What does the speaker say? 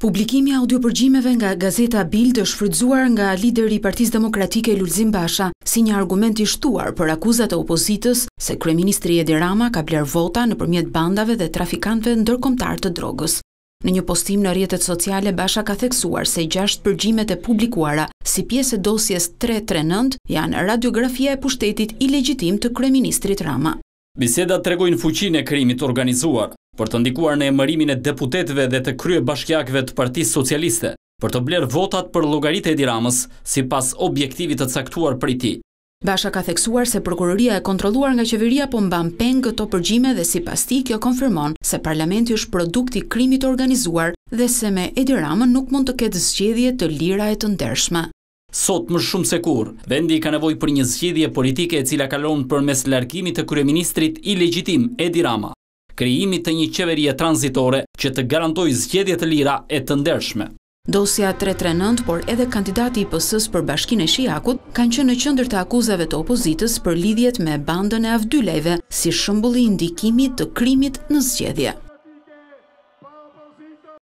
Publikimi audio përgjimeve nga Gazeta Bild është frytzuar nga lideri i Partisë Demokratike Lulzim Basha si një argument i shtuar për akuzat e opozitës se kryeministri Edi Rama ka bler vota nëpërmjet bandave dhe trafikantëve ndërkombëtar të drogës. Në një postim në rrjetet sociale Basha ka theksuar se gjashtë përgjimet e publikuara si pjesë e dosjes 339 janë radiografia e pushtetit i legjitim të kryeministrit Rama. Biseda tregojnë fuqinë e krimit organizuar, për të ndikuar në emërimin e deputetve dhe të krye bashkjakve të partisë socialiste, për të blerë votat për logaritë e diramës si pas objektivit të caktuar për i ti. Basha ka theksuar se prokuroria e kontroluar nga qeveria po mban pen këto përgjime dhe si pas ti kjo konfirmon se parlamenti është produkti krimit organizuar dhe se me ediramën nuk mund të ketë zgjedhje të lira e të ndershme. Sot më shumë se kur, vendi ka nevoj për një zgjedhje politike e cila kalon për mes larkimit të kryeministrit i legjitim Edi Rama krijimit të një qeverje transitore që të garantoj të lira e të ndershme. Dosja 339, por edhe kandidati i pësës për bashkin e Shijakut, kanë që në qëndër të akuzave të opozitës për lidhjet me bandën e avdylejve si shëmbulli indikimit të krimit në zgjedhje.